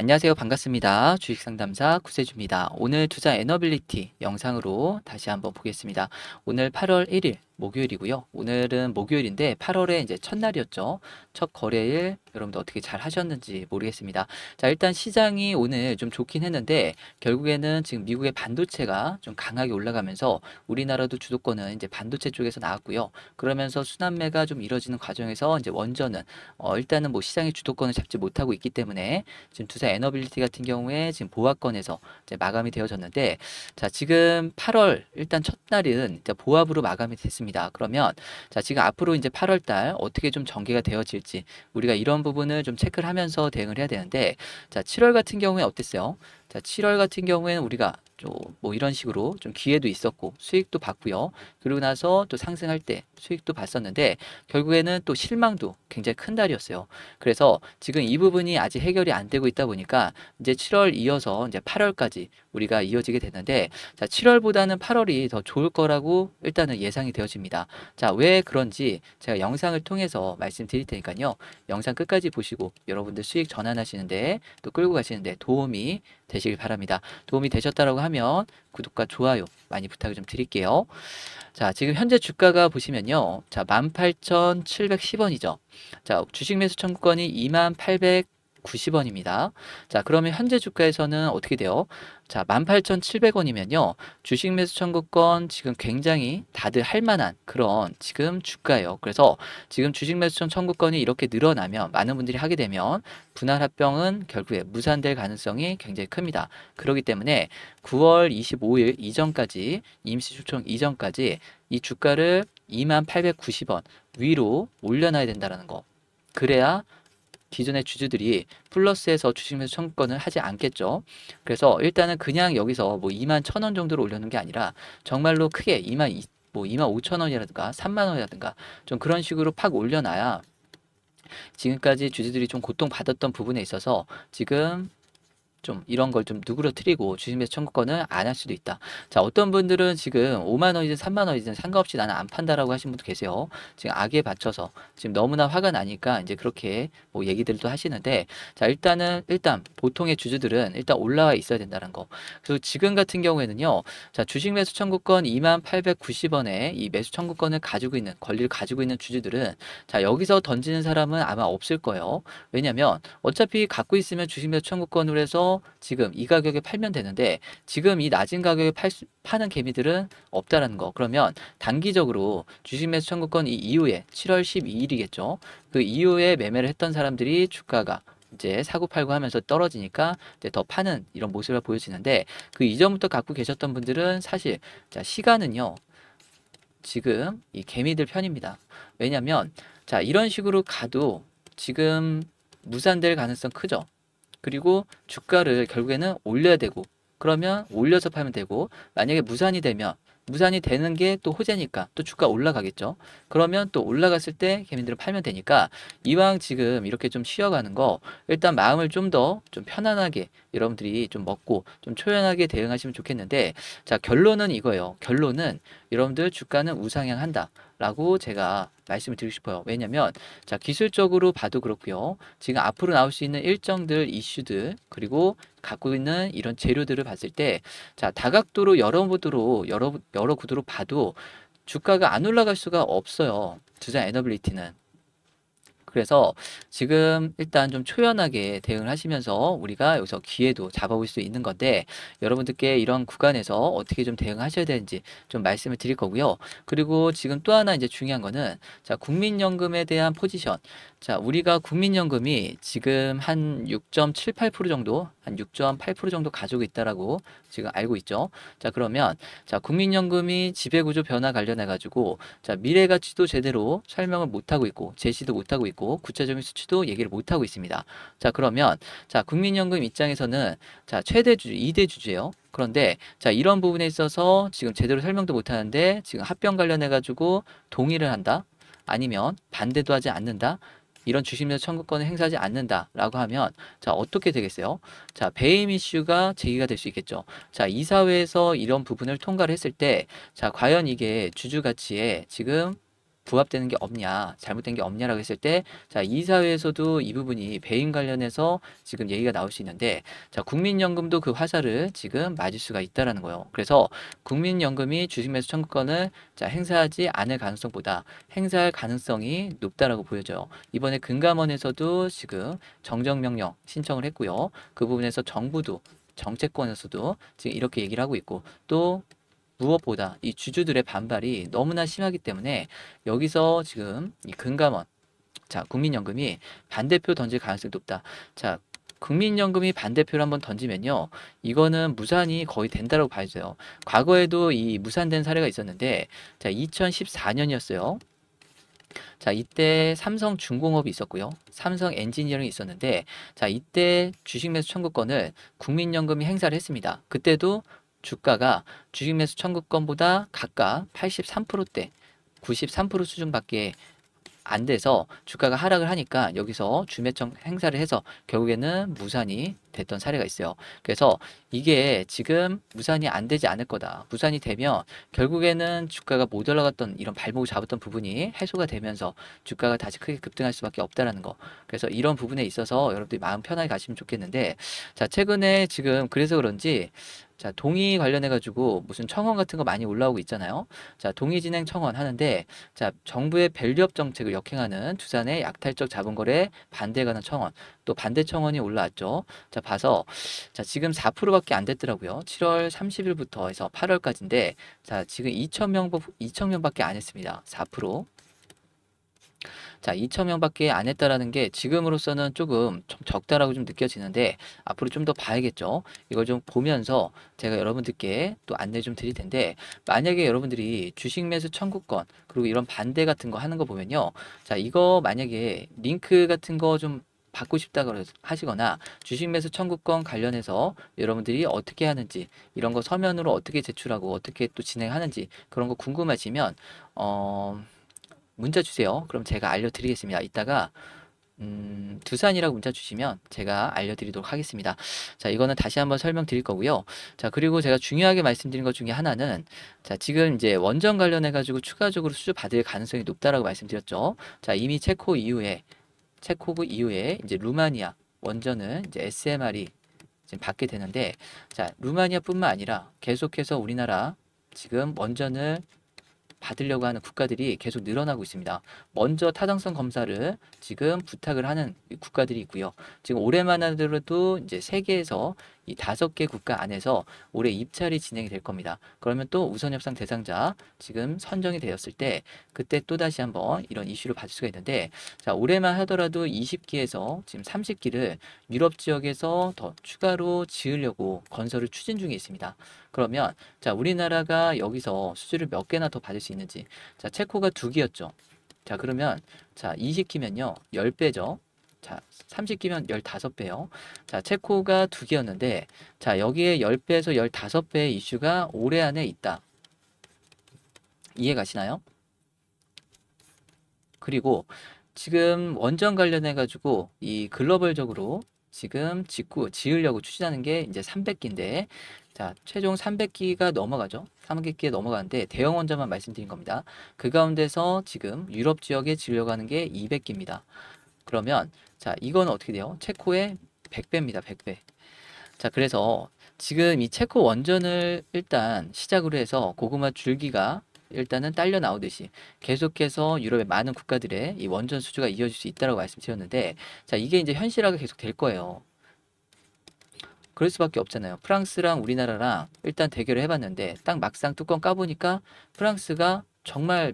안녕하세요. 반갑습니다. 주식상담사 구세주입니다. 오늘 투자 에너빌리티 영상으로 다시 한번 보겠습니다. 오늘 8월 1일 목요일이고요. 오늘은 목요일인데 8월의 이제 첫날이었죠. 첫 거래일 여러분들 어떻게 잘 하셨는지 모르겠습니다. 자, 일단 시장이 오늘 좀 좋긴 했는데 결국에는 지금 미국의 반도체가 좀 강하게 올라가면서 우리나라도 주도권은 이제 반도체 쪽에서 나왔고요. 그러면서 순환매가 좀 이뤄지는 과정에서 이제 원전은 어, 일단은 뭐 시장의 주도권을 잡지 못하고 있기 때문에 지금 두산 에너빌리티 같은 경우에 지금 보합권에서 이제 마감이 되어졌는데 자, 지금 8월 일단 첫날은 보합으로 마감이 됐습니다. 겁니다. 그러면 자 지금 앞으로 이제 8월 달 어떻게 좀 전개가 되어질지 우리가 이런 부분을 좀 체크를 하면서 대응을 해야 되는데 자 7월 같은 경우에 어땠어요? 자, 7월 같은 경우에는 우리가 좀 뭐 이런 식으로 좀 기회도 있었고 수익도 봤고요. 그리고 나서 또 상승할 때 수익도 봤었는데 결국에는 또 실망도 굉장히 큰 달이었어요. 그래서 지금 이 부분이 아직 해결이 안 되고 있다 보니까 이제 7월 이어서 이제 8월까지 우리가 이어지게 되는데 자 7월보다는 8월이 더 좋을 거라고 일단은 예상이 되어집니다. 자왜 그런지 제가 영상을 통해서 말씀드릴 테니까요. 영상 끝까지 보시고 여러분들 수익 전환하시는데 또 끌고 가시는데 도움이 되시길 바랍니다. 도움이 되셨다라고 하면 구독과 좋아요 많이 부탁을 좀 드릴게요. 자, 지금 현재 주가가 보시면요. 자, 18,710원이죠. 자, 주식 매수 청구권이 2 8 0 0 90원입니다. 자, 그러면 현재 주가에서는 어떻게 돼요? 자, 18,700원이면요. 주식 매수 청구권 지금 굉장히 다들 할 만한 그런 지금 주가예요. 그래서 지금 주식 매수 청구권이 이렇게 늘어나면 많은 분들이 하게 되면 분할 합병은 결국에 무산될 가능성이 굉장히 큽니다. 그렇기 때문에 9월 25일 이전까지 임시 추청 이전까지 이 주가를 28,90원 위로 올려놔야 된다는 거. 그래야 기존의 주주들이 플러스에서 주식 매수 청구권을 하지 않겠죠. 그래서 일단은 그냥 여기서 뭐 2만 1 0원 정도로 올려놓은 게 아니라 정말로 크게 2만 2, 뭐 2만 5천 원이라든가 3만 원이라든가 좀 그런 식으로 팍 올려놔야 지금까지 주주들이 좀 고통받았던 부분에 있어서 지금 좀 이런 걸 좀 누그러뜨리고 주식매수 청구권을 안 할 수도 있다. 자 어떤 분들은 지금 5만 원이든 3만 원이든 상관없이 나는 안 판다라고 하신 분도 계세요. 지금 악에 받쳐서 지금 너무나 화가 나니까 이제 그렇게 뭐 얘기들도 하시는데 자 일단은 일단 보통의 주주들은 일단 올라와 있어야 된다는 거. 그래서 지금 같은 경우에는요. 자 주식 매수 청구권 2만 890원에 이 매수 청구권을 가지고 있는 권리를 가지고 있는 주주들은 자 여기서 던지는 사람은 아마 없을 거예요. 왜냐면 하 어차피 갖고 있으면 주식 매수 청구권으로 해서 지금 이 가격에 팔면 되는데 지금 이 낮은 가격에 팔 수, 파는 개미들은 없다라는 거. 그러면 단기적으로 주식 매수 청구권 이 이후에 7월 12일이겠죠. 그 이후에 매매를 했던 사람들이 주가가 이제 사고 팔고 하면서 떨어지니까 이제 더 파는 이런 모습을 보여지는데 그 이전부터 갖고 계셨던 분들은 사실 자 시간은요 지금 이 개미들 편입니다 왜냐면 자 이런 식으로 가도 지금 무산될 가능성 크죠 그리고 주가를 결국에는 올려야 되고 그러면 올려서 팔면 되고 만약에 무산이 되면 무산이 되는 게 또 호재니까 또 주가 올라가겠죠. 그러면 또 올라갔을 때 개민들을 팔면 되니까 이왕 지금 이렇게 좀 쉬어가는 거 일단 마음을 좀 더좀 좀 편안하게 여러분들이 좀 먹고 좀 초연하게 대응하시면 좋겠는데 자 결론은 이거예요. 결론은 여러분들 주가는 우상향한다. 라고 제가 말씀을 드리고 싶어요. 왜냐면 자 기술적으로 봐도 그렇고요. 지금 앞으로 나올 수 있는 일정들, 이슈들 그리고 갖고 있는 이런 재료들을 봤을 때자 다각도로 여러 구도로 여러 여러 구도로 봐도 주가가 안 올라갈 수가 없어요. 투자 애너빌리티는 그래서 지금 일단 좀 초연하게 대응을 하시면서 우리가 여기서 기회도 잡아볼 수 있는 건데 여러분들께 이런 구간에서 어떻게 좀 대응하셔야 되는지 좀 말씀을 드릴 거고요. 그리고 지금 또 하나 이제 중요한 거는 자 국민연금에 대한 포지션 자, 우리가 국민연금이 지금 한 6.78% 정도, 한 6.8% 정도 가지고 있다라고 지금 알고 있죠. 자, 그러면 자, 국민연금이 지배구조 변화 관련해 가지고 자, 미래 가치도 제대로 설명을 못 하고 있고 제시도 못 하고 있고 구체적인 수치도 얘기를 못 하고 있습니다. 자, 그러면 자, 국민연금 입장에서는 자, 최대 주주, 2대 주주예요. 그런데 자 이런 부분에 있어서 지금 제대로 설명도 못하는데 지금 합병 관련해 가지고 동의를 한다 아니면 반대도 하지 않는다 이런 주식면서 청구권을 행사하지 않는다라고 하면 자 어떻게 되겠어요? 자 배임 이슈가 제기가 될 수 있겠죠. 자 이사회에서 이런 부분을 통과를 했을 때 자 과연 이게 주주 가치에 지금 부합되는 게 없냐, 잘못된 게 없냐라고 했을 때, 자, 이사회에서도 이 부분이 배임 관련해서 지금 얘기가 나올 수 있는데, 자, 국민연금도 그 화살을 지금 맞을 수가 있다라는 거예요. 그래서 국민연금이 주식매수 청구권을 자, 행사하지 않을 가능성보다 행사할 가능성이 높다라고 보여져요. 이번에 금감원에서도 지금 정정명령 신청을 했고요. 그 부분에서 정부도 정책권에서도 지금 이렇게 얘기를 하고 있고 또 무엇보다 이 주주들의 반발이 너무나 심하기 때문에 여기서 지금 이 금감원 자 국민연금이 반대표 던질 가능성이 높다. 자 국민연금이 반대표를 한번 던지면요. 이거는 무산이 거의 된다고봐야 돼요 과거에도 이 무산된 사례가 있었는데 자 2014년이었어요. 자 이때 삼성중공업이 있었고요. 삼성 엔지니어링이 있었는데 자 이때 주식 매수 청구권을 국민연금이 행사를 했습니다. 그때도 주가가 주식 매수 청구권보다 각각 83%대 93% 수준밖에 안 돼서 주가가 하락을 하니까 여기서 주매청 행사를 해서 결국에는 무산이 됐던 사례가 있어요. 그래서 이게 지금 무산이 안 되지 않을 거다. 무산이 되면 결국에는 주가가 못 올라갔던 이런 발목을 잡았던 부분이 해소가 되면서 주가가 다시 크게 급등할 수밖에 없다라는 거. 그래서 이런 부분에 있어서 여러분들이 마음 편하게 가시면 좋겠는데 자 최근에 지금 그래서 그런지 자, 동의 관련해 가지고 무슨 청원 같은 거 많이 올라오고 있잖아요. 자, 동의 진행 청원 하는데 자, 정부의 밸류업 정책을 역행하는 두산의 약탈적 자본거래 반대에 관한 청원, 또 반대 청원이 올라왔죠. 자, 봐서 자, 지금 4%밖에 안 됐더라고요. 7월 30일부터 해서 8월까지인데 자, 지금 2천명2 0명밖에안 했습니다. 4%. 자, 2천명밖에안 했다라는 게 지금으로서는 조금 좀 적다라고 좀 느껴지는데 앞으로 좀 더 봐야겠죠. 이걸 좀 보면서 제가 여러분들께 또 안내 좀 드릴 텐데 만약에 여러분들이 주식 매수 청구권 그리고 이런 반대 같은 거 하는 거 보면요. 자, 이거 만약에 링크 같은 거 좀 받고 싶다 하시거나 주식 매수 청구권 관련해서 여러분들이 어떻게 하는지 이런 거 서면으로 어떻게 제출하고 어떻게 또 진행하는지 그런 거 궁금하시면 어 문자 주세요. 그럼 제가 알려드리겠습니다. 이따가 음, 두산이라고 문자 주시면 제가 알려드리도록 하겠습니다. 자, 이거는 다시 한번 설명드릴 거고요. 자, 그리고 제가 중요하게 말씀드린 것 중에 하나는 자, 지금 이제 원전 관련해 가지고 추가적으로 수주 받을 가능성이 높다라고 말씀드렸죠. 자, 이미 체코 이후에 체코브 이후에 이제 루마니아 원전은 이제 SMR이 지금 받게 되는데 자, 루마니아뿐만 아니라 계속해서 우리나라 지금 원전을 받으려고 하는 국가들이 계속 늘어나고 있습니다. 먼저 타당성 검사를 지금 부탁을 하는 국가들이 있고요. 지금 올해만 하더라도 이제 세계에서 이 다섯 개 국가 안에서 올해 입찰이 진행이 될 겁니다. 그러면 또 우선 협상 대상자 지금 선정이 되었을 때 그때 또 다시 한번 이런 이슈를 받을 수가 있는데 자 올해만 하더라도 20기에서 지금 30기를 유럽 지역에서 더 추가로 지으려고 건설을 추진 중에 있습니다. 그러면 자 우리나라가 여기서 수주를 몇 개나 더 받을 수 있는지 자 체코가 두 개였죠. 자 그러면 자 20기면요 10배죠. 자, 30개면 15배요. 자, 체코가 2개였는데 자, 여기에 10배에서 15배의 이슈가 올해 안에 있다. 이해 가시나요? 그리고 지금 원전 관련해 가지고 이 글로벌적으로 지금 짓고 지으려고 추진하는 게 이제 300기인데 자 최종 300기가 넘어가죠 300기에 넘어가는데 대형 원전만 말씀드린 겁니다 그 가운데서 지금 유럽 지역에 지으려고 하는 게 200기입니다 그러면 자, 이건 어떻게 돼요? 체코의 100배입니다. 100배. 자, 그래서 지금 이 체코 원전을 일단 시작으로 해서 고구마 줄기가 일단은 딸려 나오듯이 계속해서 유럽의 많은 국가들의 이 원전 수주가 이어질 수 있다고 말씀드렸는데 자, 이게 이제 현실화가 계속 될 거예요. 그럴 수밖에 없잖아요. 프랑스랑 우리나라랑 일단 대결을 해봤는데 딱 막상 뚜껑 까보니까 프랑스가 정말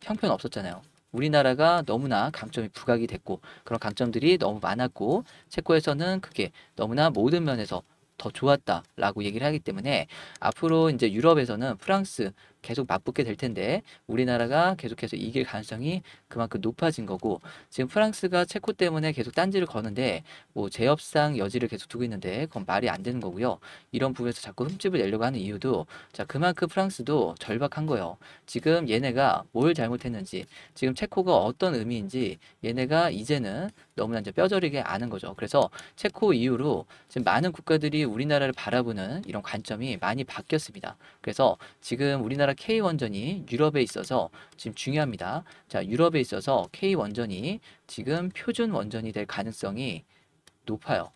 형편 없었잖아요. 우리나라가 너무나 강점이 부각이 됐고 그런 강점들이 너무 많았고 체코에서는 그게 너무나 모든 면에서 더 좋았다라고 얘기를 하기 때문에 앞으로 이제 유럽에서는 프랑스 계속 맞붙게 될 텐데 우리나라가 계속해서 이길 가능성이 그만큼 높아진 거고 지금 프랑스가 체코 때문에 계속 딴지를 거는데 뭐 제협상 여지를 계속 두고 있는데 그건 말이 안 되는 거고요. 이런 부분에서 자꾸 흠집을 내려고 하는 이유도 자 그만큼 프랑스도 절박한 거예요. 지금 얘네가 뭘 잘못했는지 지금 체코가 어떤 의미인지 얘네가 이제는 너무나 이제 뼈저리게 아는 거죠. 그래서 체코 이후로 지금 많은 국가들이 우리나라를 바라보는 이런 관점이 많이 바뀌었습니다. 그래서 지금 우리나라 우리나라 K 원전이 유럽에 있어서 지금 중요합니다. 자, 유럽에 있어서 K 원전이 지금 표준 원전이 될 가능성이 높아요.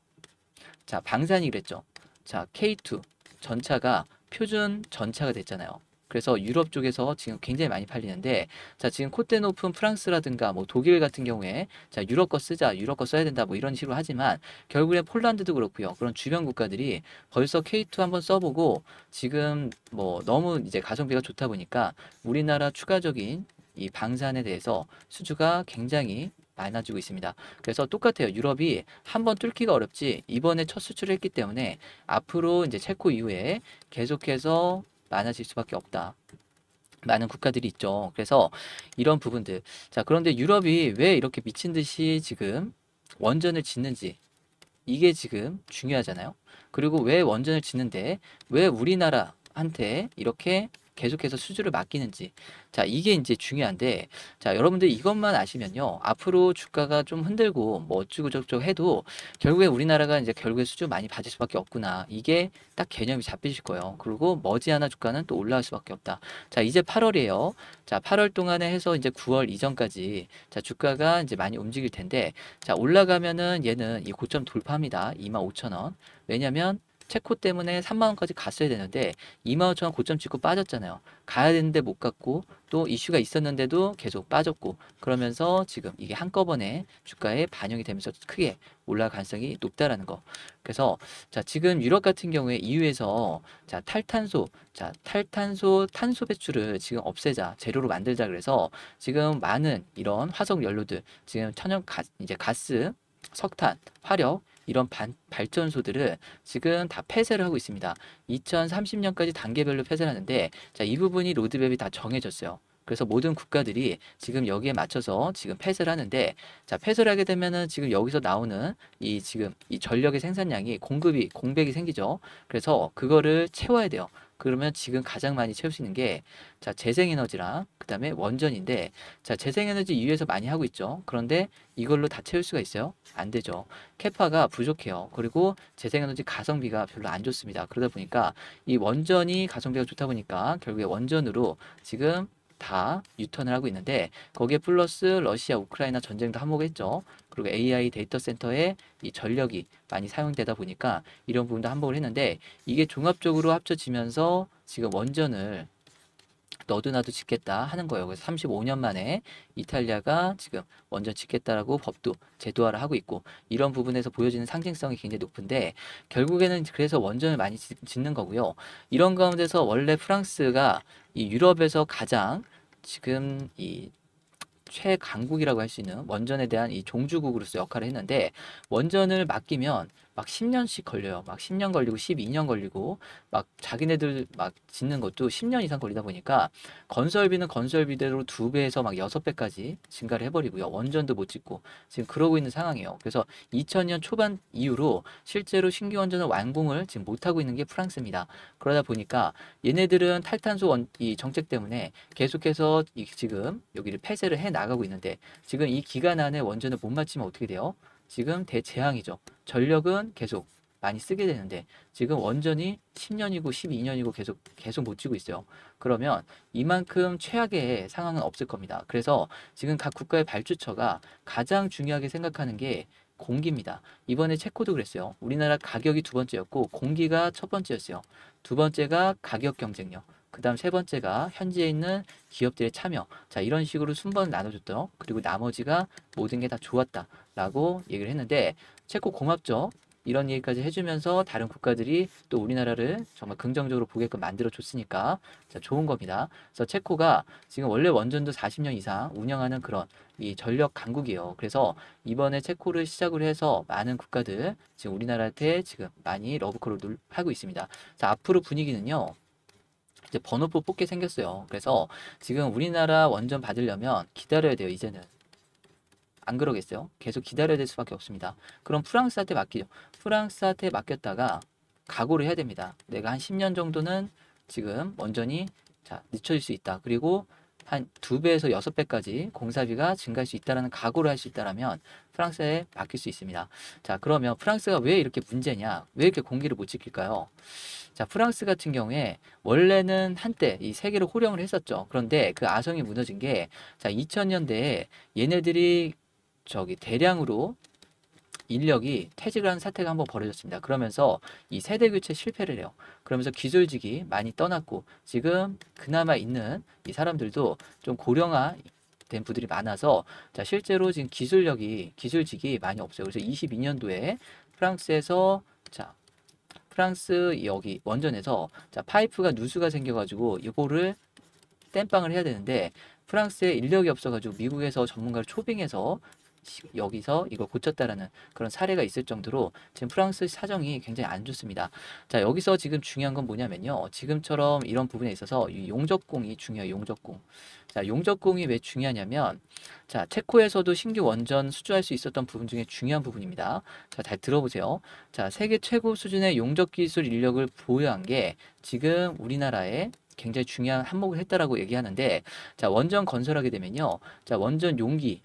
자, 방산이 그랬죠. 자, K2 전차가 표준 전차가 됐잖아요. 그래서 유럽 쪽에서 지금 굉장히 많이 팔리는데 자 지금 콧대 높은 프랑스라든가 뭐 독일 같은 경우에 자 유럽 거 쓰자 유럽 거 써야 된다 뭐 이런 식으로 하지만 결국엔 폴란드도 그렇고요 그런 주변 국가들이 벌써 K2 한번 써보고 지금 뭐 너무 이제 가성비가 좋다 보니까 우리나라 추가적인 이 방산에 대해서 수주가 굉장히 많아지고 있습니다. 그래서 똑같아요. 유럽이 한번 뚫기가 어렵지 이번에 첫 수출을 했기 때문에 앞으로 이제 체코 이후에 계속해서 많아질 수밖에 없다. 많은 국가들이 있죠. 그래서 이런 부분들. 자, 그런데 유럽이 왜 이렇게 미친 듯이 지금 원전을 짓는지 이게 지금 중요하잖아요. 그리고 왜 원전을 짓는데 왜 우리나라한테 이렇게 계속해서 수주를 맡기는지 자 이게 이제 중요한데 자 여러분들 이것만 아시면요 앞으로 주가가 좀 흔들고 뭐 어쩌고 저쩌고 해도 결국에 우리나라가 이제 결국에 수주 많이 받을 수밖에 없구나 이게 딱 개념이 잡히실 거예요 그리고 머지않아 주가는 또 올라갈 수밖에 없다 자 이제 8월이에요 자 8월 동안에 해서 이제 9월 이전까지 자 주가가 이제 많이 움직일 텐데 자 올라가면은 얘는 이 고점 돌파합니다 25,000원 왜냐면 체코 때문에 3만 원까지 갔어야 되는데 2만 5천 원 고점 찍고 빠졌잖아요. 가야 되는데 못 갔고 또 이슈가 있었는데도 계속 빠졌고 그러면서 지금 이게 한꺼번에 주가에 반영이 되면서 크게 올라 갈 가능성이 높다라는 거. 그래서 자 지금 유럽 같은 경우에 EU에서 자 탈탄소 자 탈탄소 탄소 배출을 지금 없애자 재료로 만들자 그래서 지금 많은 이런 화석 연료들 지금 천연 가 이제 가스 석탄 화력 이런 반, 발전소들을 지금 다 폐쇄를 하고 있습니다. 2030년까지 단계별로 폐쇄를 하는데 자, 이 부분이 로드맵이 다 정해졌어요. 그래서 모든 국가들이 지금 여기에 맞춰서 지금 폐쇄를 하는데 자 폐쇄를 하게 되면은 지금 여기서 나오는 이 지금 이 전력의 생산량이 공급이 공백이 생기죠. 그래서 그거를 채워야 돼요. 그러면 지금 가장 많이 채울 수 있는 게 자 재생에너지랑 그다음에 원전인데 자 재생에너지 이유에서 많이 하고 있죠. 그런데 이걸로 다 채울 수가 있어요? 안 되죠. 캐파가 부족해요. 그리고 재생에너지 가성비가 별로 안 좋습니다. 그러다 보니까 이 원전이 가성비가 좋다 보니까 결국에 원전으로 지금 다 유턴을 하고 있는데 거기에 플러스 러시아 우크라이나 전쟁도 한몫했죠. 그리고 AI 데이터 센터에 이 전력이 많이 사용되다 보니까 이런 부분도 한몫을 했는데 이게 종합적으로 합쳐지면서 지금 원전을 너도 나도 짓겠다 하는 거예요. 그래서 35년 만에 이탈리아가 지금 원전 짓겠다라고 법도 제도화를 하고 있고 이런 부분에서 보여지는 상징성이 굉장히 높은데 결국에는 그래서 원전을 많이 짓는 거고요. 이런 가운데서 원래 프랑스가 이 유럽에서 가장 지금 이 최강국이라고 할 수 있는 원전에 대한 이 종주국으로서 역할을 했는데 원전을 맡기면 막 10년씩 걸려요. 막 10년 걸리고 12년 걸리고 막 자기네들 막 짓는 것도 10년 이상 걸리다 보니까 건설비는 건설비대로 두 배에서 막 여섯 배까지 증가를 해버리고요. 원전도 못 짓고 지금 그러고 있는 상황이에요. 그래서 2000년 초반 이후로 실제로 신규 원전을 완공을 지금 못하고 있는 게 프랑스입니다. 그러다 보니까 얘네들은 탈탄소 원, 이 정책 때문에 계속해서 지금 여기를 폐쇄를 해 나가고 있는데 지금 이 기간 안에 원전을 못맞추면 어떻게 돼요? 지금 대재앙이죠. 전력은 계속 많이 쓰게 되는데 지금 원전이 10년이고 12년이고 계속 계속 못 지고 있어요. 그러면 이만큼 최악의 상황은 없을 겁니다. 그래서 지금 각 국가의 발주처가 가장 중요하게 생각하는 게 공기입니다. 이번에 체코도 그랬어요. 우리나라 가격이 두 번째였고 공기가 첫 번째였어요. 두 번째가 가격 경쟁력. 그 다음 세 번째가 현지에 있는 기업들의 참여. 자, 이런 식으로 순번 나눠줬죠. 그리고 나머지가 모든 게 다 좋았다. 라고 얘기를 했는데 체코 고맙죠. 이런 얘기까지 해주면서 다른 국가들이 또 우리나라를 정말 긍정적으로 보게끔 만들어줬으니까 좋은 겁니다. 그래서 체코가 지금 원래 원전도 40년 이상 운영하는 그런 이 전력 강국이에요. 그래서 이번에 체코를 시작으로 해서 많은 국가들 지금 우리나라한테 지금 많이 러브콜을 하고 있습니다. 자, 앞으로 분위기는요. 이제 번호표 뽑게 생겼어요. 그래서 지금 우리나라 원전 받으려면 기다려야 돼요, 이제는. 안 그러겠어요? 계속 기다려야 될 수밖에 없습니다. 그럼 프랑스한테 맡기죠. 프랑스한테 맡겼다가 각오를 해야 됩니다. 내가 한 10년 정도는 지금 완전히 자, 늦춰질 수 있다. 그리고 한 두배에서 여섯 배까지 공사비가 증가할 수 있다는 각오를 할 수 있다면 프랑스에 바뀔 수 있습니다. 자, 그러면 프랑스가 왜 이렇게 문제냐? 왜 이렇게 공기를 못 지킬까요? 자, 프랑스 같은 경우에 원래는 한때 이 세계를 호령을 했었죠. 그런데 그 아성이 무너진 게 자, 2000년대에 얘네들이 저기 대량으로 인력이 퇴직을 한 사태가 한번 벌어졌습니다. 그러면서 이 세대 교체 실패를 해요. 그러면서 기술직이 많이 떠났고 지금 그나마 있는 이 사람들도 좀 고령화 된분들이 많아서 자 실제로 지금 기술력이 기술직이 많이 없어요. 그래서 22년도에 프랑스에서 자 프랑스 여기 원전에서 자 파이프가 누수가 생겨가지고 이거를 땜빵을 해야 되는데 프랑스에 인력이 없어가지고 미국에서 전문가를 초빙해서 여기서 이걸 고쳤다라는 그런 사례가 있을 정도로 지금 프랑스 사정이 굉장히 안 좋습니다. 자 여기서 지금 중요한 건 뭐냐면요. 지금처럼 이런 부분에 있어서 용접공이 중요해요. 용접공. 자 용접공이 왜 중요하냐면 자 체코에서도 신규 원전 수주할 수 있었던 부분 중에 중요한 부분입니다. 자잘 들어보세요. 자 세계 최고 수준의 용접 기술 인력을 보유한 게 지금 우리나라의 굉장히 중요한 한몫을 했다라고 얘기하는데 자 원전 건설하게 되면요 자 원전 용기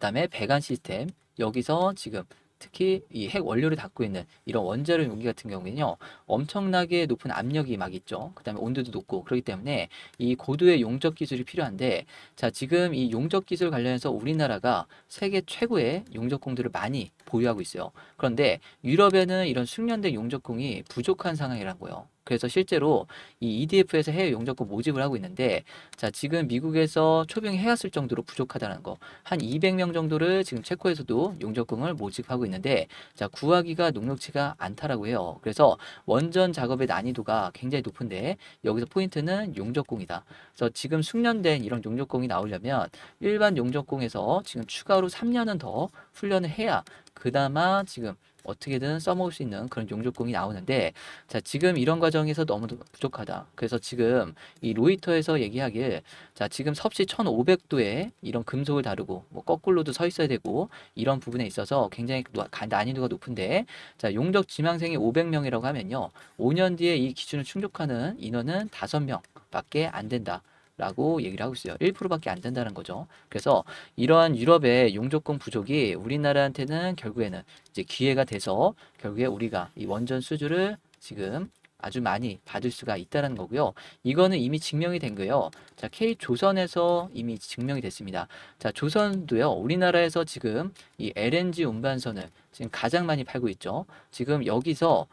그다음에 배관 시스템 여기서 지금 특히 이 핵 원료를 닫고 있는 이런 원자력 용기 같은 경우에는요 엄청나게 높은 압력이 막 있죠 그 다음에 온도도 높고 그렇기 때문에 이 고도의 용적 기술이 필요한데 자 지금 이용적 기술 관련해서 우리나라가 세계 최고의 용적 공들을 많이 보유하고 있어요. 그런데 유럽에는 이런 숙련된 용접공이 부족한 상황이라고요. 그래서 실제로 이 EDF에서 해외 용접공 모집을 하고 있는데 자 지금 미국에서 초빙 해왔을 정도로 부족하다는 거 한 200명 정도를 지금 체코에서도 용접공을 모집하고 있는데 자 구하기가 녹록치가 않다라고 해요. 그래서 원전 작업의 난이도가 굉장히 높은데 여기서 포인트는 용접공이다. 그래서 지금 숙련된 이런 용접공이 나오려면 일반 용접공에서 지금 추가로 3년은 더 훈련을 해야 그나마 지금 어떻게든 써먹을 수 있는 그런 용접공이 나오는데 자 지금 이런 과정에서 너무 부족하다 그래서 지금 이 로이터에서 얘기하길 자 지금 섭씨 1500도에 이런 금속을 다루고 뭐 거꾸로도 서 있어야 되고 이런 부분에 있어서 굉장히 난이도가 높은데 자 용적 지망생이 500명이라고 하면요 5년 뒤에 이 기준을 충족하는 인원은 5명 밖에 안 된다 라고 얘기를 하고 있어요. 1%밖에 안 된다는 거죠. 그래서 이러한 유럽의 용조권 부족이 우리나라한테는 결국에는 이제 기회가 돼서 결국에 우리가 이 원전 수주를 지금 아주 많이 받을 수가 있다는 거고요. 이거는 이미 증명이 된 거예요. 자, K조선에서 이미 증명이 됐습니다. 자, 조선도요. 우리나라에서 지금 이 LNG 운반선을 지금 가장 많이 팔고 있죠. 지금 여기서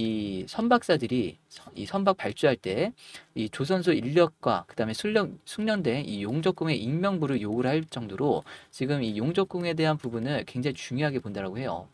이 선박사들이 이 선박 발주할 때 이 조선소 인력과 그다음에 숙련 숙련된 이 용적공의 익명부를 요구를 할 정도로 지금 이 용적공에 대한 부분을 굉장히 중요하게 본다라고 해요.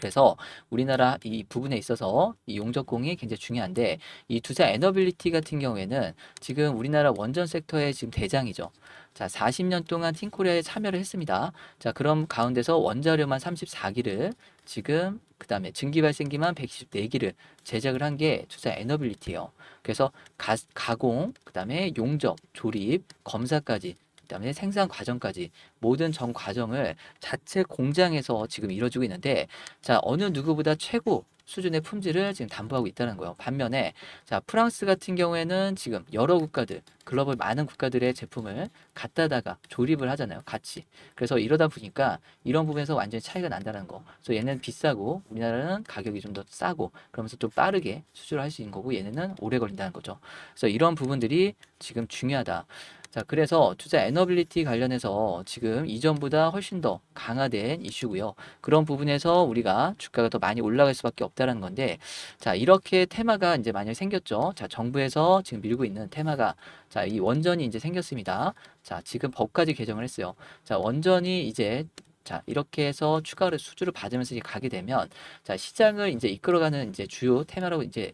그래서 우리나라 이 부분에 있어서 이 용적공이 굉장히 중요한데 이 두자 에너빌리티 같은 경우에는 지금 우리나라 원전 섹터의 지금 대장이죠. 자, 40년 동안 팀코리아에 참여를 했습니다. 자, 그럼 가운데서 원자료만 34기를 지금 그 다음에 증기발생기만 114기를 제작을 한 게 투자 에너빌리티예요. 그래서 가, 가공, 그 다음에 용접, 조립, 검사까지 때문에 생산 과정까지 모든 전 과정을 자체 공장에서 지금 이뤄지고 있는데 자 어느 누구보다 최고 수준의 품질을 지금 담보하고 있다는 거예요. 반면에 자 프랑스 같은 경우에는 지금 여러 국가들 글로벌 많은 국가들의 제품을 갖다다가 조립을 하잖아요. 같이. 그래서 이러다 보니까 이런 부분에서 완전히 차이가 난다는 거. 그래서 얘는 비싸고 우리나라는 가격이 좀 더 싸고 그러면서 좀 빠르게 수주를할수 있는 거고 얘네는 오래 걸린다는 거죠. 그래서 이런 부분들이 지금 중요하다. 자, 그래서 투자 애너빌리티 관련해서 지금 이전보다 훨씬 더 강화된 이슈고요. 그런 부분에서 우리가 주가가 더 많이 올라갈 수밖에 없다라는 건데 자, 이렇게 테마가 이제 많이 생겼죠. 자, 정부에서 지금 밀고 있는 테마가 자, 이 원전이 이제 생겼습니다. 자, 지금 법까지 개정을 했어요. 자, 원전이 이제 자 이렇게 해서 추가로 수주를 받으면서 이제 가게 되면 자 시장을 이제 이끌어가는 이제 주요 테마라고 이제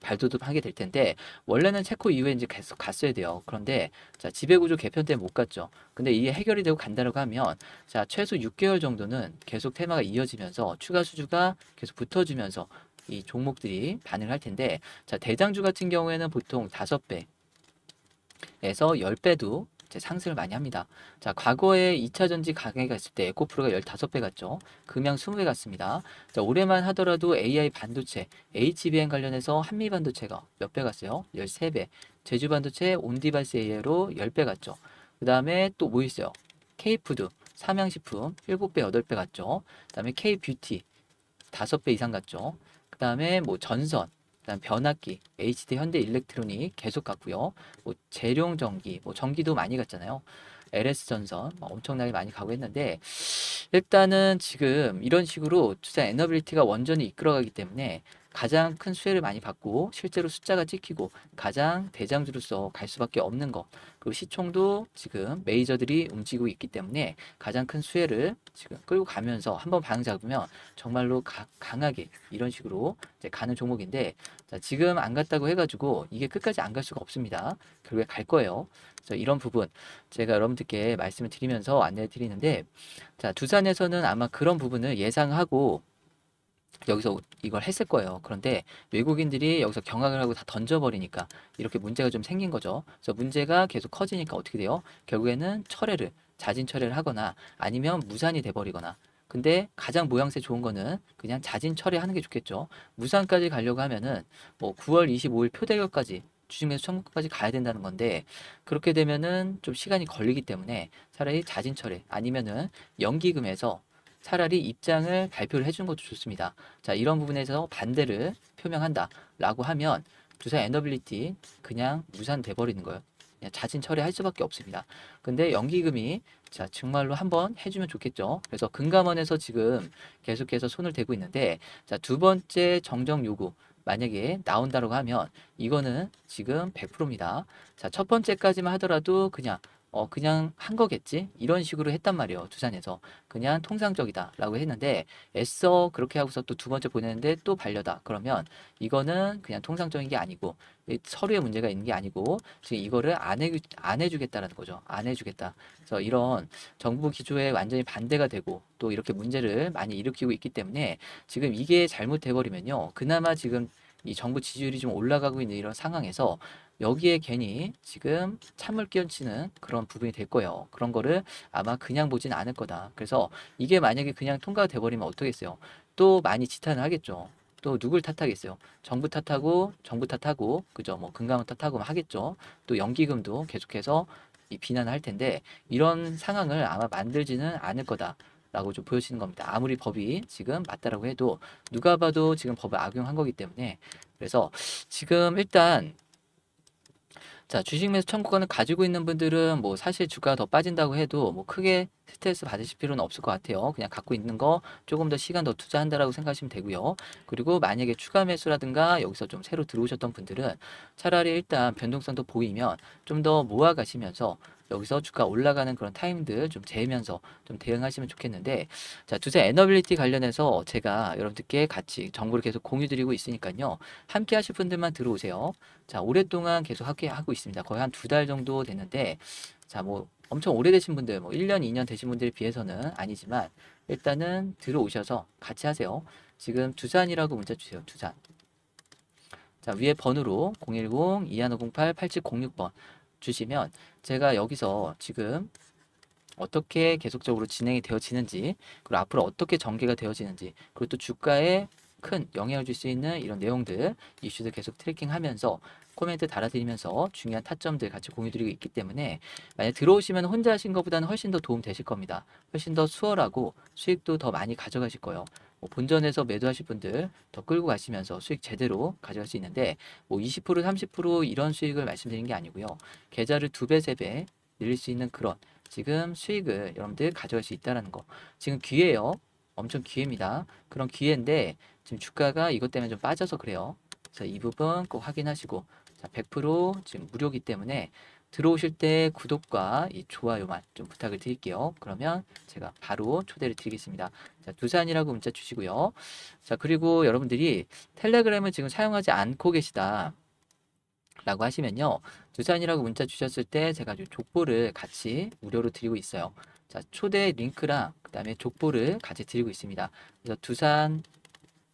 발돋움하게 될 텐데 원래는 체코 이후에 이제 계속 갔어야 돼요. 그런데 자 지배구조 개편 때문에 못 갔죠. 근데 이게 해결이 되고 간다라고 하면 자 최소 6개월 정도는 계속 테마가 이어지면서 추가 수주가 계속 붙어지면서이 종목들이 반응할 텐데 자 대장주 같은 경우에는 보통 5배 에서 10배도 이제 상승을 많이 합니다. 자, 과거에 2차 전지 가격이 갔을 때 에코프로가 15배 갔죠. 금양 20배 갔습니다. 자, 올해만 하더라도 AI 반도체, HBM 관련해서 한미 반도체가 몇 배 갔어요? 13배. 제주 반도체 온디바이스 AI로 10배 갔죠. 그 다음에 또 뭐 있어요? K푸드, 삼양식품 7배, 8배 갔죠. 그 다음에 K뷰티 5배 이상 갔죠. 그 다음에 뭐 전선, 그다 변압기, HD 현대 일렉트로닉 계속 갔고요. 뭐 재룡 전기, 뭐 전기도 많이 갔잖아요. LS 전선 뭐 엄청나게 많이 가고 했는데 일단은 지금 이런 식으로 투자 에너빌리티가 원전이 이끌어가기 때문에 가장 큰 수혜를 많이 받고 실제로 숫자가 찍히고 가장 대장주로서 갈 수밖에 없는 것 그리고 시총도 지금 메이저들이 움직이고 있기 때문에 가장 큰 수혜를 지금 끌고 가면서 한번 방향 잡으면 정말로 가, 강하게 이런 식으로 이제 가는 종목인데 자, 지금 안 갔다고 해가지고 이게 끝까지 안 갈 수가 없습니다 결국에 갈 거예요 그 이런 부분 제가 여러분들께 말씀을 드리면서 안내해 드리는데 자 두산에서는 아마 그런 부분을 예상하고 여기서 이걸 했을 거예요. 그런데 외국인들이 여기서 경악을 하고 다 던져버리니까 이렇게 문제가 좀 생긴 거죠. 그래서 문제가 계속 커지니까 어떻게 돼요? 결국에는 철회를 자진 철회를 하거나 아니면 무산이 돼버리거나 근데 가장 모양새 좋은 거는 그냥 자진 철회하는 게 좋겠죠. 무산까지 가려고 하면은 뭐 9월 25일 표대결까지 주중에수 청구까지 가야 된다는 건데 그렇게 되면은 좀 시간이 걸리기 때문에 차라리 자진 철회 아니면은 연기금에서 차라리 입장을 발표를 해준 것도 좋습니다. 자 이런 부분에서 반대를 표명한다라고 하면 주사 엔더빌리티 그냥 무산돼 버리는 거예요. 그냥 자진 처리할 수밖에 없습니다. 근데 연기금이 자 정말로 한번 해주면 좋겠죠. 그래서 금감원에서 지금 계속해서 손을 대고 있는데 자 두 번째 정정 요구 만약에 나온다라고 하면 이거는 지금 100%입니다. 자 첫 번째까지만 하더라도 그냥 어 그냥 한 거겠지 이런 식으로 했단 말이에요 두산에서 그냥 통상적이다라고 했는데 애써 그렇게 하고서 또 두 번째 보냈는데또 반려다 그러면 이거는 그냥 통상적인 게 아니고 서류에 문제가 있는 게 아니고 지금 이거를 안, 해, 안 해주겠다라는 거죠 안 해주겠다 그래서 이런 정부 기조에 완전히 반대가 되고 또 이렇게 문제를 많이 일으키고 있기 때문에 지금 이게 잘못돼 버리면요 그나마 지금 이 정부 지지율이 좀 올라가고 있는 이런 상황에서 여기에 괜히 지금 찬물 끼얹히는 그런 부분이 될 거예요. 그런 거를 아마 그냥 보진 않을 거다. 그래서 이게 만약에 그냥 통과가 돼버리면 어떻겠어요? 또 많이 지탄을 하겠죠. 또 누굴 탓하겠어요? 정부 탓하고 정부 탓하고 그죠? 뭐 금감원 탓하고 하겠죠. 또 연기금도 계속해서 이비난할 텐데 이런 상황을 아마 만들지는 않을 거다. 라고 좀 보여지는 겁니다. 아무리 법이 지금 맞다라고 해도 누가 봐도 지금 법을 악용한 거기 때문에 그래서 지금 일단 자 주식 매수 청구권을 가지고 있는 분들은 뭐 사실 주가 가더 빠진다고 해도 뭐 크게 스트레스 받으실 필요는 없을 것 같아요. 그냥 갖고 있는 거 조금 더 시간 더 투자한다라고 생각하시면 되고요. 그리고 만약에 추가 매수라든가 여기서 좀 새로 들어오셨던 분들은 차라리 일단 변동성도 보이면 좀 더 모아가시면서 여기서 주가 올라가는 그런 타임들 좀 재면서 좀 대응하시면 좋겠는데 자 두세 에너빌리티 관련해서 제가 여러분들께 같이 정보를 계속 공유드리고 있으니까요 함께 하실 분들만 들어오세요 자 오랫동안 계속 함께 하고 있습니다 거의 한 두 달 정도 됐는데 자 뭐 엄청 오래되신 분들 뭐 1년 2년 되신 분들에 비해서는 아니지만 일단은 들어오셔서 같이 하세요 지금 두산이라고 문자 주세요 두산 자 위에 번호로 010-2508-8706번 주시면 제가 여기서 지금 어떻게 계속적으로 진행이 되어지는지 그리고 앞으로 어떻게 전개가 되어지는지 그리고 또 주가에 큰 영향을 줄 수 있는 이런 내용들 이슈들 계속 트래킹하면서 코멘트 달아드리면서 중요한 타점들 같이 공유드리고 있기 때문에 만약 들어오시면 혼자 하신 것보다는 훨씬 더 도움 되실 겁니다. 훨씬 더 수월하고 수익도 더 많이 가져가실 거예요. 뭐 본전에서 매도하실 분들 더 끌고 가시면서 수익 제대로 가져갈 수 있는데 뭐 20% 30% 이런 수익을 말씀드린 게 아니고요. 계좌를 두 배, 세 배 늘릴 수 있는 그런 지금 수익을 여러분들 가져갈 수 있다는 거. 지금 기회예요. 엄청 기회입니다. 그런 기회인데 지금 주가가 이것 때문에 좀 빠져서 그래요. 그래서 이 부분 꼭 확인하시고 자, 100% 지금 무료기 때문에 들어오실 때 구독과 좋아요만 좀 부탁을 드릴게요. 그러면 제가 바로 초대를 드리겠습니다. 자, 두산이라고 문자 주시고요. 자, 그리고 여러분들이 텔레그램을 지금 사용하지 않고 계시다. 라고 하시면요. 두산이라고 문자 주셨을 때 제가 족보를 같이 무료로 드리고 있어요. 자, 초대 링크랑 그다음에 족보를 같이 드리고 있습니다. 그래서 두산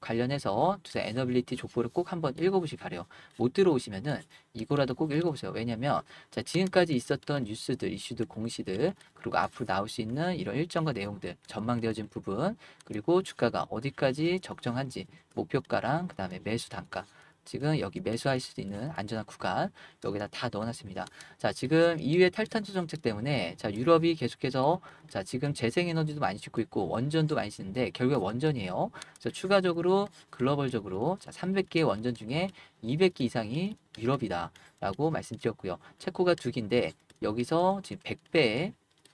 관련해서 투자 애너빌리티 족보를 꼭 한번 읽어보시기 바래요. 못 들어오시면은 이거라도 꼭 읽어보세요. 왜냐면 자 지금까지 있었던 뉴스들, 이슈들, 공시들 그리고 앞으로 나올 수 있는 이런 일정과 내용들 전망되어진 부분 그리고 주가가 어디까지 적정한지 목표가랑 그 다음에 매수 단가 지금 여기 매수할 수 있는 안전한 구간 여기다 다 넣어놨습니다. 자 지금 EU의 탈탄소 정책 때문에 자 유럽이 계속해서 자 지금 재생에너지도 많이 짓고 있고 원전도 많이 짓는데 결국에 원전이에요. 그래서 추가적으로 글로벌적으로 자 300개의 원전 중에 200개 이상이 유럽이다라고 말씀드렸고요. 체코가 두 개인데 여기서 지금 100배의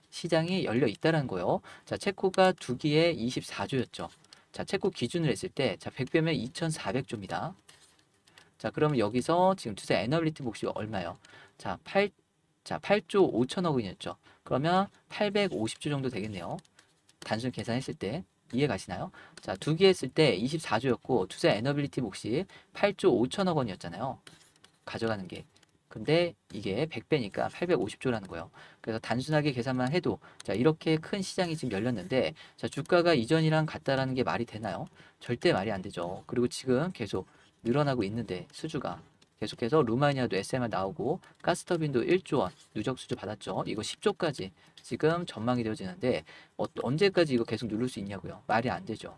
시장이 열려 있다는 거예요. 자 체코가 두 개에 24조였죠. 자 체코 기준을 했을 때자 100배면 2,400조입니다. 자, 그러면 여기서 지금 투자 너빌리티 몫이 얼마예요? 자, 8, 자, 8조 5천억 원이었죠. 그러면 850조 정도 되겠네요. 단순 계산했을 때. 이해가시나요? 자, 두 개 했을 때 24조였고 투자 에너빌리티 몫이 8조 5천억 원이었잖아요. 가져가는 게. 근데 이게 100배니까 850조라는 거예요. 그래서 단순하게 계산만 해도 자, 이렇게 큰 시장이 지금 열렸는데 자, 주가가 이전이랑 같다라는 게 말이 되나요? 절대 말이 안 되죠. 그리고 지금 계속 늘어나고 있는데 수주가 계속해서 루마니아도 SMR 나오고 가스터빈도 1조 원 누적 수주 받았죠. 이거 10조까지 지금 전망이 되어지는데 어, 언제까지 이거 계속 누를 수 있냐고요. 말이 안 되죠.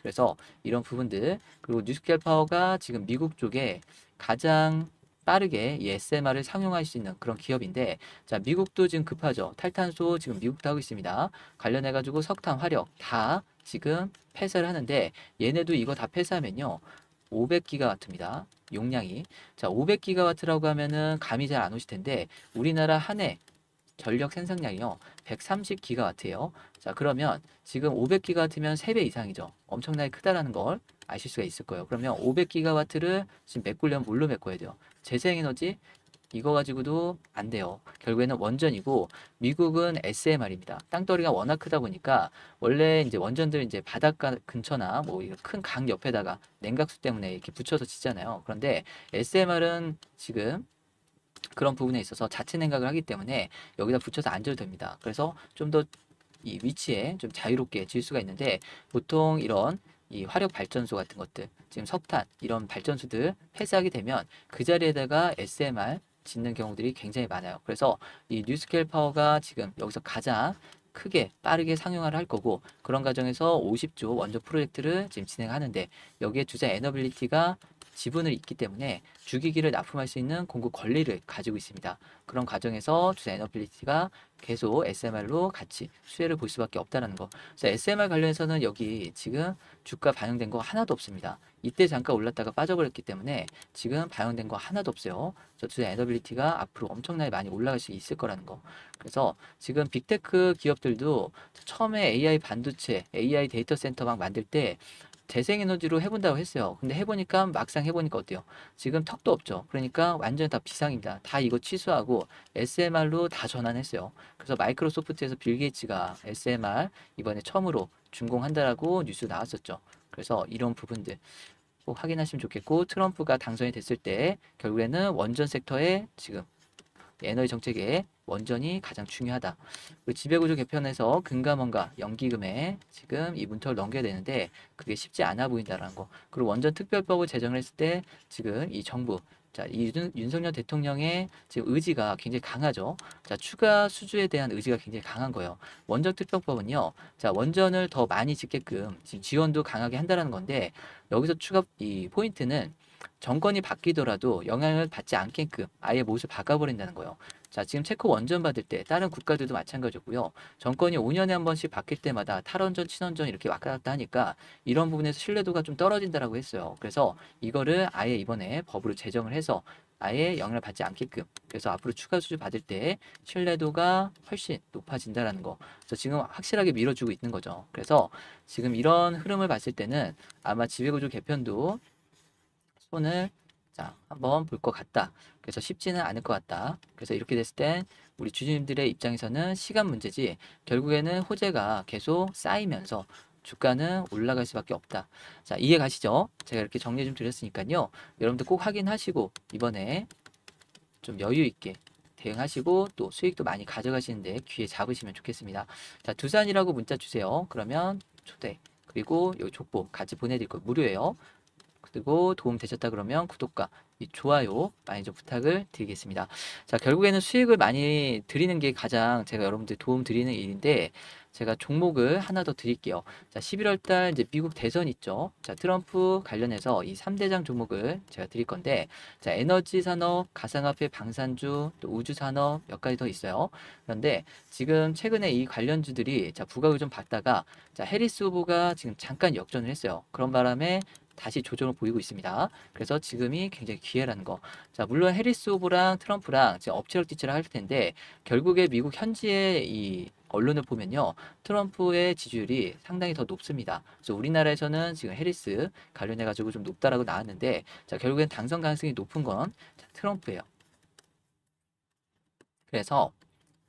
그래서 이런 부분들 그리고 뉴스케 파워가 지금 미국 쪽에 가장 빠르게 이 SMR을 상용할 수 있는 그런 기업인데 자 미국도 지금 급하죠 탈탄소 지금 미국도 하고 있습니다 관련해 가지고 석탄 화력 다 지금 폐쇄를 하는데 얘네도 이거 다 폐쇄하면요 500기가와트입니다. 용량이. 자, 500기가와트라고 하면은 감이 잘 안 오실 텐데 우리나라 한 해 전력 생산량이요. 130기가와트예요. 자, 그러면 지금 500기가와트면 3배 이상이죠. 엄청나게 크다라는 걸 아실 수가 있을 거예요. 그러면 500기가와트를 지금 메꾸려면 뭘로 메꿔야 돼요? 재생에너지 이거 가지고도 안 돼요. 결국에는 원전이고 미국은 SMR입니다. 땅덩어리가 워낙 크다 보니까 원래 이제 원전들 이제 바닷가 근처나 뭐 큰 강 옆에다가 냉각수 때문에 이렇게 붙여서 짓잖아요. 그런데 SMR은 지금 그런 부분에 있어서 자체 냉각을 하기 때문에 여기다 붙여서 앉아도 됩니다. 그래서 좀 더 이 위치에 좀 자유롭게 지을 수가 있는데 보통 이런 이 화력 발전소 같은 것들 지금 석탄 이런 발전소들 폐쇄하게 되면 그 자리에다가 SMR 짓는 경우들이 굉장히 많아요. 그래서 이 뉴스케일 파워가 지금 여기서 가장 크게 빠르게 상용화를 할 거고 그런 과정에서 50조 원조 프로젝트를 지금 진행하는데 여기에 주자 에너빌리티가 지분을 있기 때문에 주기기를 납품할 수 있는 공급 권리를 가지고 있습니다. 그런 과정에서 주사 에너빌리티가 계속 SMR로 같이 수혜를 볼 수밖에 없다는 거. 그래서 SMR 관련해서는 여기 지금 주가 반영된 거 하나도 없습니다. 이때 잠깐 올랐다가 빠져버렸기 때문에 지금 반영된 거 하나도 없어요. 저 주사 에너빌리티가 앞으로 엄청나게 많이 올라갈 수 있을 거라는 거. 그래서 지금 빅테크 기업들도 처음에 AI 반도체, AI 데이터 센터 막 만들 때 재생에너지로 해본다고 했어요. 근데 해보니까 막상 해보니까 어때요? 지금 턱도 없죠. 그러니까 완전 다 비상입니다. 다 이거 취소하고 SMR로 다 전환했어요. 그래서 마이크로소프트에서 빌 게이츠가 SMR 이번에 처음으로 준공한다라고 뉴스 나왔었죠. 그래서 이런 부분들 꼭 확인하시면 좋겠고 트럼프가 당선이 됐을 때 결국에는 원전 섹터에 지금 에너지 정책의 원전이 가장 중요하다. 그리 지배구조 개편에서 금감원과 연기금에 지금 이 문턱을 넘겨야 되는데 그게 쉽지 않아 보인다라는 거. 그리고 원전 특별법을 제정을 했을 때 지금 이 정부 자, 이 윤, 석열 대통령의 지금 의지가 굉장히 강하죠. 자, 추가 수주에 대한 의지가 굉장히 강한 거예요. 원전 특별법은요. 자, 원전을 더 많이 짓게끔 지금 지원도 강하게 한다는 건데 여기서 추가 이 포인트는 정권이 바뀌더라도 영향을 받지 않게끔 아예 못을 바꿔버린다는 거예요. 자, 지금 체코 원전 받을 때 다른 국가들도 마찬가지고요. 정권이 5년에 한 번씩 바뀔 때마다 탈원전, 친원전 이렇게 왔다 갔다 하니까 이런 부분에서 신뢰도가 좀 떨어진다라고 했어요. 그래서 이거를 아예 이번에 법으로 제정을 해서 아예 영향을 받지 않게끔 그래서 앞으로 추가 수주 받을 때 신뢰도가 훨씬 높아진다라는 거 그래서 지금 확실하게 밀어주고 있는 거죠 그래서 지금 이런 흐름을 봤을 때는 아마 지배구조 개편도 손을 자 한번 볼 것 같다. 그래서 쉽지는 않을 것 같다. 그래서 이렇게 됐을 땐 우리 주주님들의 입장에서는 시간 문제지 결국에는 호재가 계속 쌓이면서 주가는 올라갈 수밖에 없다. 자 이해 가시죠? 제가 이렇게 정리 좀 드렸으니까요. 여러분들 꼭 확인하시고 이번에 좀 여유 있게 대응하시고 또 수익도 많이 가져가시는데 귀에 잡으시면 좋겠습니다. 자 두산이라고 문자 주세요. 그러면 초대 그리고 여기 족보 같이 보내드릴 거예요. 무료예요. 그리고 도움 되셨다 그러면 구독과 좋아요 많이 좀 부탁을 드리겠습니다. 자, 결국에는 수익을 많이 드리는 게 가장 제가 여러분들 도움 드리는 일인데 제가 종목을 하나 더 드릴게요. 자, 11월 달 이제 미국 대선 있죠. 자, 트럼프 관련해서 이 3대장 종목을 제가 드릴 건데 자, 에너지 산업, 가상화폐 방산주, 또 우주 산업 몇 가지 더 있어요. 그런데 지금 최근에 이 관련주들이 자, 부각을 좀 받다가 자, 해리스 후보가 지금 잠깐 역전을 했어요. 그런 바람에 다시 조정을 보이고 있습니다. 그래서 지금이 굉장히 기회라는 거. 자, 물론 해리스 후보랑 트럼프랑 이제 엎치락 뒤치락 할 텐데 결국에 미국 현지의 이 언론을 보면요. 트럼프의 지지율이 상당히 더 높습니다. 그래서 우리나라에서는 지금 해리스 관련해 가지고 좀 높다라고 나왔는데 자, 결국엔 당선 가능성이 높은 건 트럼프예요. 그래서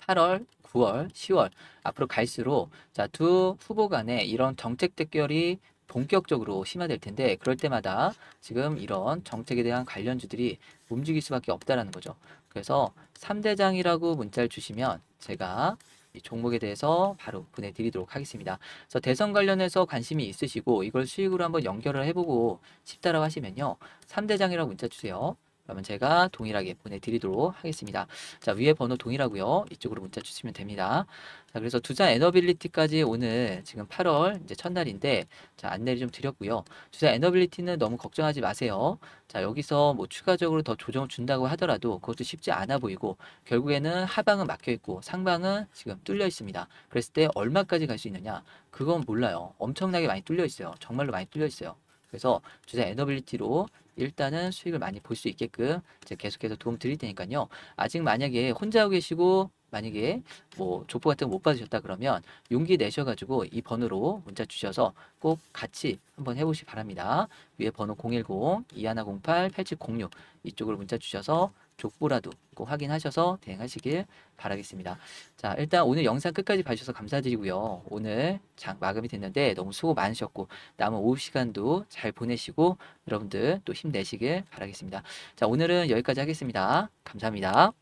8월, 9월, 10월 앞으로 갈수록 자, 두 후보 간에 이런 정책 대결이 본격적으로 심화될 텐데 그럴 때마다 지금 이런 정책에 대한 관련주들이 움직일 수밖에 없다라는 거죠. 그래서 3대장이라고 문자를 주시면 제가 종목에 대해서 바로 보내드리도록 하겠습니다. 그래서 대선 관련해서 관심이 있으시고 이걸 수익으로 한번 연결을 해보고 싶다라고 하시면요. 3대장이라고 문자 주세요. 그러면 제가 동일하게 보내드리도록 하겠습니다. 자 위에 번호 동일하고요. 이쪽으로 문자 주시면 됩니다. 자 그래서 투자 에너빌리티까지 오늘 지금 8월 이제 첫날인데 자 안내를 좀 드렸고요. 투자 에너빌리티는 너무 걱정하지 마세요. 자 여기서 뭐 추가적으로 더 조정 을 준다고 하더라도 그것도 쉽지 않아 보이고 결국에는 하방은 막혀 있고 상방은 지금 뚫려 있습니다. 그랬을 때 얼마까지 갈 수 있느냐 그건 몰라요. 엄청나게 많이 뚫려 있어요. 정말로 많이 뚫려 있어요. 그래서 주제 에너빌리티로 일단은 수익을 많이 볼 수 있게끔 제가 계속해서 도움 드릴 테니까요. 아직 만약에 혼자 하고 계시고 만약에 뭐 조포 같은 거 못 받으셨다 그러면 용기 내셔가지고 이 번호로 문자 주셔서 꼭 같이 한번 해보시기 바랍니다. 위에 번호 010-2108-8706 이쪽으로 문자 주셔서 족보라도 꼭 확인하셔서 대행하시길 바라겠습니다. 자, 일단 오늘 영상 끝까지 봐주셔서 감사드리고요. 오늘 장 마감이 됐는데 너무 수고 많으셨고 남은 오후 시간도 잘 보내시고 여러분들 또 힘내시길 바라겠습니다. 자, 오늘은 여기까지 하겠습니다. 감사합니다.